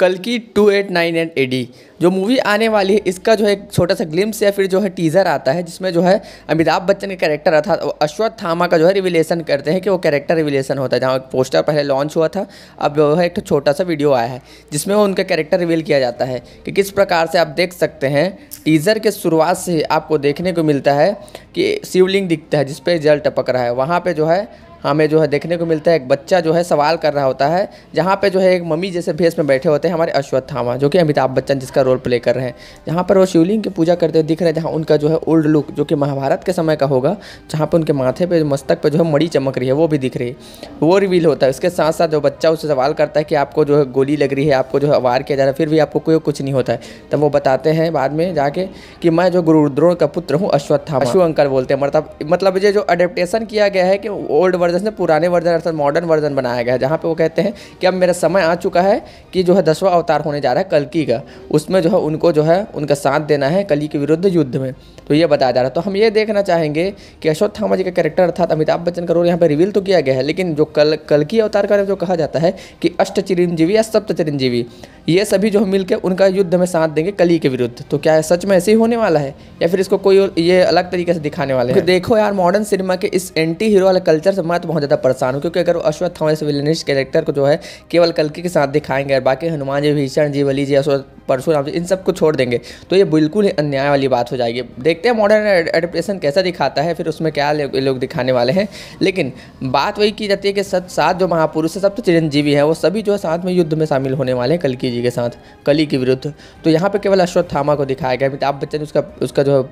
कल की two eight nine eight A D जो मूवी आने वाली है इसका जो है छोटा सा ग्लिम्स या फिर जो है टीज़र आता है जिसमें जो है अमिताभ बच्चन के कैरेक्टर अश्वथ थामा का जो है रिविलेशन करते हैं कि वो कैरेक्टर रिविलेशन होता है जहाँ पोस्टर पहले लॉन्च हुआ था अब जो है एक छोटा सा वीडियो आया है जिसमें वो उनका कैरेक्टर रिवील किया जाता है कि किस प्रकार से आप देख सकते हैं टीज़र के शुरुआत से आपको देखने को मिलता है कि शिवलिंग दिखता है जिसपे जल टपक रहा है वहाँ पर जो है हमें जो है देखने को मिलता है एक बच्चा जो है सवाल कर रहा होता है जहाँ पे जो है एक मम्मी जैसे भेस में बैठे होते हैं हमारे अश्वत्थामा जो कि अमिताभ बच्चन जिसका रोल प्ले कर रहे हैं जहाँ पर वो शिवलिंग की पूजा करते हुए दिख रहे हैं जहाँ उनका जो है ओल्ड लुक जो कि महाभारत के समय का होगा जहाँ पर उनके माथे पर मस्तक पर जो है मड़ी चमक रही है वो भी दिख रही है वो रिवील होता है उसके साथ साथ जो बच्चा उससे सवाल करता है कि आपको जो है गोली लग रही है आपको जो है वार किया जा रहा है फिर भी आपको कोई कुछ नहीं होता है तब वो बताते हैं बाद में जाके कि मैं जो गुरुद्रोण का पुत्र हूँ अश्वत्थामा अश्व अंकल बोलते हैं मतलब मतलब ये जो अडेप्टेशन किया गया है कि ओल्ड वर्जन से पुराने वर्जन अर्थात मॉडर्न वर्जन बनाया गया है जहाँ पर वो कहते हैं कि अब मेरा समय आ चुका है कि जो है दसवा अवतार होने जा रहा है कलकी का उसमें जो है उनको जो है उनका साथ देना है कली के विरुद्ध युद्ध में तो ये बताया जा रहा है तो हम ये देखना चाहेंगे कि अश्वत्थामा जी का कैरेक्टर अर्थात अमिताभ बच्चन का रोल यहाँ पर रिवील तो किया गया है लेकिन जो कल कलकी अवतार का जो कहा जाता है कि अष्ट चिरंजीवी या सप्त चिरंजीवी ये सभी जो मिलकर उनका युद्ध में साथ देंगे कली के विरुद्ध तो क्या है सच में ऐसे ही होने वाला है या फिर इसको कोई ये अलग तरीके से दिखाने वाले हैं तो देखो यार मॉडर्न सिनेमा के इस एंटी हीरो वाले कल्चर से मैं तो बहुत ज़्यादा परेशान हूँ क्योंकि अगर अश्वत्थ हमारे विलनिश कैरेक्टर को जो है केवल कल्कि के साथ दिखाएंगे और बाकी हनुमान जी भीषण जी वली जी अश्वत परशुराम जी इन सबको छोड़ देंगे तो ये बिल्कुल ही अन्याय वाली बात हो जाएगी देखते हैं मॉडर्न एडप्टेशन कैसा दिखाता है फिर उसमें क्या लोग दिखाने वाले हैं लेकिन बात वही की जाती है कि सत सात जो महापुरुष है सब तो चिरंजीवी है वो सभी जो है साथ में युद्ध में शामिल होने वाले हैं कल्कि जी के साथ कली के विरुद्ध तो यहाँ पर केवल अश्वत्थामा को दिखाया गया अमिताभ बच्चन उसका उसका जो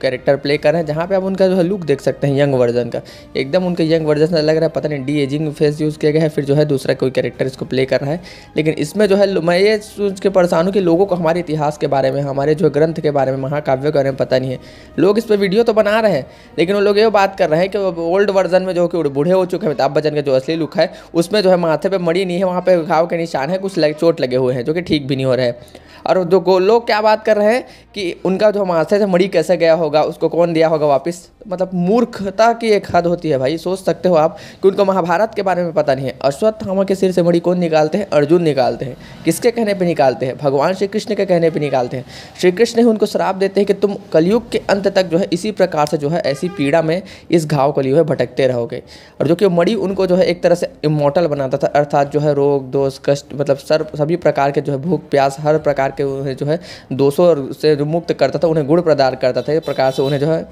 कैरेक्टर प्ले कर रहे हैं जहाँ पे आप उनका जो है लुक देख सकते हैं यंग वर्जन का एकदम उनके यंग वर्जन से लग रहा है पता नहीं डी एजिंग फेस यूज़ किया गया है फिर जो है दूसरा कोई कैरेक्टर इसको प्ले कर रहा है लेकिन इसमें जो है मैं ये सोच के परेशान हूँ कि लोगों को हमारे इतिहास के बारे में हमारे जो ग्रंथ के बारे में महाकाव्य के बारे में पता नहीं है लोग इस पर वीडियो तो बना रहे हैं लेकिन वो लोग ये बात कर रहे हैं कि ओल्ड वर्जन में जो कि बूढ़े हो चुके हैं अमिताभ बच्चन का जो असली लुक है उसमें जो है माथे पर मड़ी नहीं है वहाँ पर घाव के निशान है कुछ चोट लगे हुए हैं जो कि ठीक भी नहीं हो रहे हैं और जो लोग क्या बात कर रहे हैं कि उनका जो माथे से मड़ी कैसे गया हो होगा उसको कौन दिया होगा वापस मतलब मूर्खता की एक हद होती है भाई सोच सकते हो आप कि उनको महाभारत के बारे में पता नहीं है अश्वत्थामा के सिर से मणि कौन निकालते हैं अर्जुन निकालते हैं किसके कहने पे निकालते हैं भगवान श्री कृष्ण के कहने पे निकालते हैं श्री कृष्ण ही उनको श्राप देते हैं कि तुम कलयुग के अंत तक जो है इसी प्रकार से जो है ऐसी पीड़ा में इस घाव को लिए भटकते रहोगे और जो कि मणि उनको जो है एक तरह से इमोटल बनाता था अर्थात जो है रोग दोष कष्ट मतलब सर सभी प्रकार के जो है भूख प्यास हर प्रकार के उन्हें जो है दोषों से मुक्त करता था उन्हें गुण प्रदान करता था इस प्रकार से उन्हें जो है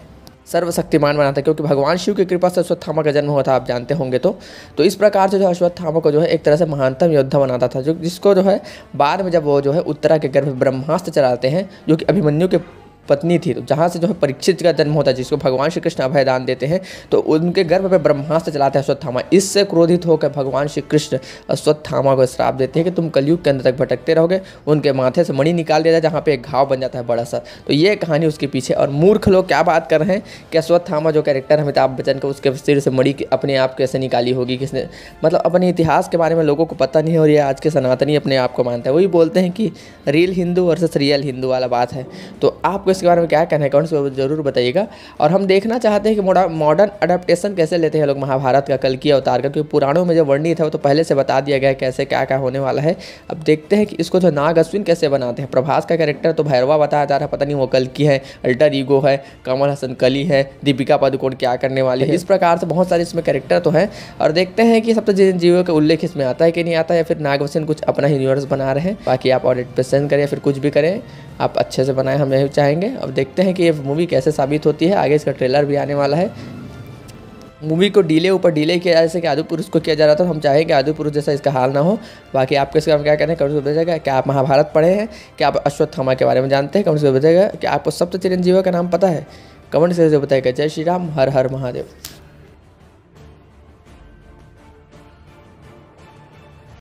सर्वशक्तिमान बनाता है क्योंकि भगवान शिव की कृपा से अश्वत्थामा का जन्म हुआ था आप जानते होंगे तो तो इस प्रकार से जो है अश्वत्थामा को जो है एक तरह से महानतम योद्धा बनाता था जो जिसको जो है बाद में जब वो जो है उत्तरा के गर्भ ब्रह्मास्त्र चलाते हैं जो कि अभिमन्यु के पत्नी थी तो जहाँ से जो है परीक्षित का जन्म होता है जिसको भगवान श्री कृष्ण देते हैं तो उनके गर्भ पर ब्रह्मास्त्र चलाते हैं अश्वत्थामा इससे क्रोधित होकर भगवान श्री कृष्ण अश्वत्थामा को श्राप देते हैं कि तुम कलयुग के अंदर तक भटकते रहोगे उनके माथे से मणि निकाल दिया जाए जहाँ पर एक घाव बन जाता है बड़ा सा तो ये कहानी उसके पीछे और मूर्ख लोग क्या बात कर रहे हैं कि अश्वत्थामा जो कैरेक्टर अमिताभ बच्चन का उसके सिर से मणि अपने आप कैसे निकाली होगी किसने मतलब अपने इतिहास के बारे में लोगों को पता नहीं हो रही है आज के सनातनी अपने आप को मानते हैं वही बोलते हैं कि real Hindu versus real Hindu वाला बात है तो आपको इसके बारे में क्या कहना है कमेंट्स में जरूर बताइएगा और हम देखना चाहते हैं कि मॉडर्न अडेप्टेशन कैसे लेते हैं लोग महाभारत का कल किया अवतार का क्योंकि पुराणों में जो वर्णित है वो तो पहले से बता दिया गया कैसे क्या क्या होने वाला है अब देखते हैं कि इसको जो नाग अश्विन कैसे बनाते हैं प्रभास का कैरेक्टर तो भैरवा बताया जा रहा है पता नहीं वो कल की है अल्टर ईगो है कमल हसन कली है दीपिका पादुकोण क्या करने वाली है इस प्रकार से बहुत सारे इसमें कैरेक्टर तो हैं और देखते हैं कि सबसे जिन जीवों का उल्लेख इसमें आता है कि नहीं आता या फिर नाग अश्विन कुछ अपना यूनिवर्स बना रहे हैं बाकी आप ऑडिट पे सेंड करें या फिर कुछ भी करें आप अच्छे से बनाएं हम यही चाहेंगे करेंगे अब देखते हैं कि ये मूवी कैसे साबित होती है आगे इसका ट्रेलर भी आने वाला है मूवी को डीले ऊपर डीले किया जैसे कि आदि पुरुष को किया जा रहा था हम चाहेंगे आदि पुरुष जैसा इसका हाल ना हो बाकी आपके इसका हम क्या करें कमेंट में भेजेगा क्या आप महाभारत पढ़े हैं क्या आप अश्वत्थामा के बारे में जानते हैं कमेंट्स में भेजेगा क्या आपको सप्त चिरंजीवा का नाम पता है कमेंट से बताएगा जय श्री राम हर हर महादेव